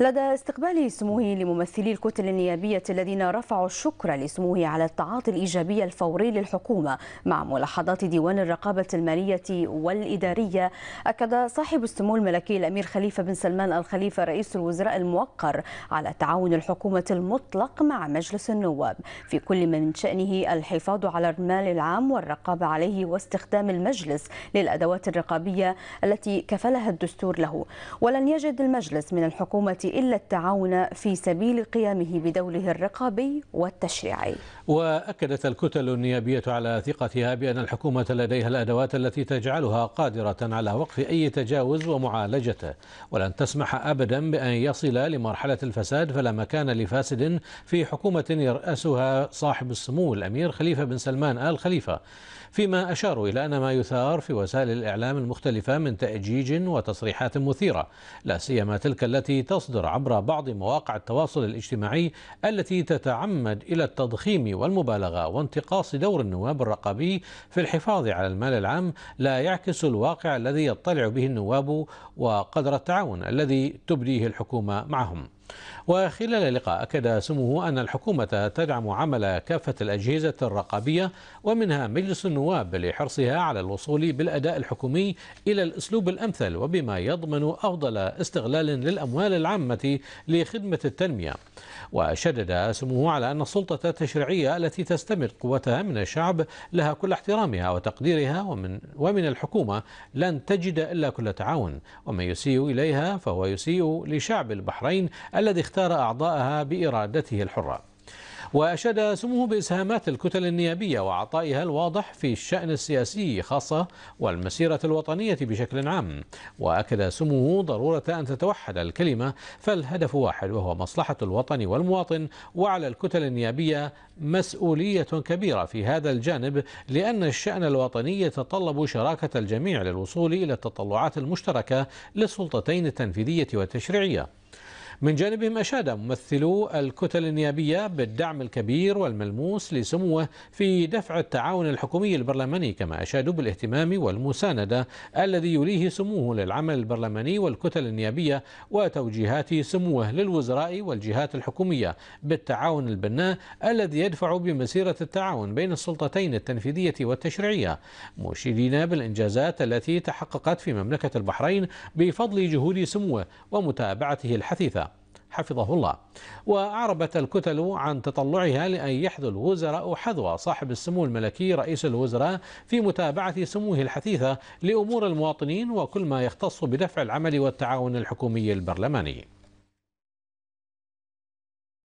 لدى استقبال سموه لممثلي الكتل النيابية الذين رفعوا الشكر لسموه على التعاطي الإيجابي الفوري للحكومة مع ملاحظات ديوان الرقابة المالية والإدارية أكد صاحب السمو الملكي الأمير خليفة بن سلمان الخليفة رئيس الوزراء الموقر على تعاون الحكومة المطلق مع مجلس النواب في كل من شأنه الحفاظ على المال العام والرقابة عليه واستخدام المجلس للأدوات الرقابية التي كفلها الدستور له ولن يجد المجلس من الحكومة إلا التعاون في سبيل قيامه بدوره الرقابي والتشريعي وأكدت الكتل النيابية على ثقتها بأن الحكومة لديها الأدوات التي تجعلها قادرة على وقف أي تجاوز ومعالجته ولن تسمح أبدا بأن يصل لمرحلة الفساد فلا مكان لفاسد في حكومة يرأسها صاحب السمو الأمير خليفة بن سلمان آل خليفة فيما أشاروا إلى أن ما يثار في وسائل الإعلام المختلفة من تأجيج وتصريحات مثيرة لا سيما تلك التي تصدر تصدر عبر بعض مواقع التواصل الاجتماعي التي تتعمد إلى التضخيم والمبالغة وانتقاص دور النواب الرقابي في الحفاظ على المال العام لا يعكس الواقع الذي يطلع به النواب وقدر التعاون الذي تبديه الحكومة معهم وخلال اللقاء أكد سموه أن الحكومة تدعم عمل كافة الأجهزة الرقابية ومنها مجلس النواب لحرصها على الوصول بالأداء الحكومي إلى الأسلوب الأمثل وبما يضمن أفضل استغلال للأموال العامة لخدمة التنمية وشدد سموه على أن السلطة التشريعية التي تستمد قوتها من الشعب لها كل احترامها وتقديرها ومن, ومن الحكومة لن تجد إلا كل تعاون ومن يسيء إليها فهو يسيء لشعب البحرين الذي اختار أعضاءها بإرادته الحرة وأشاد سموه بإسهامات الكتل النيابية وعطائها الواضح في الشأن السياسي خاصة والمسيرة الوطنية بشكل عام وأكد سموه ضرورة أن تتوحد الكلمة فالهدف واحد وهو مصلحة الوطن والمواطن وعلى الكتل النيابية مسؤولية كبيرة في هذا الجانب لأن الشأن الوطني يتطلب شراكة الجميع للوصول إلى التطلعات المشتركة للسلطتين التنفيذية والتشريعية من جانبهم أشاد ممثلو الكتل النيابية بالدعم الكبير والملموس لسموه في دفع التعاون الحكومي البرلماني كما أشادوا بالاهتمام والمساندة الذي يوليه سموه للعمل البرلماني والكتل النيابية وتوجيهات سموه للوزراء والجهات الحكومية بالتعاون البناء الذي يدفع بمسيرة التعاون بين السلطتين التنفيذية والتشريعية مشيدين بالإنجازات التي تحققت في مملكة البحرين بفضل جهود سموه ومتابعته الحثيثة حفظه الله وأعربت الكتل عن تطلعها لأن يحذو الوزراء حذوى صاحب السمو الملكي رئيس الوزراء في متابعة سموه الحثيثة لأمور المواطنين وكل ما يختص بدفع العمل والتعاون الحكومي البرلماني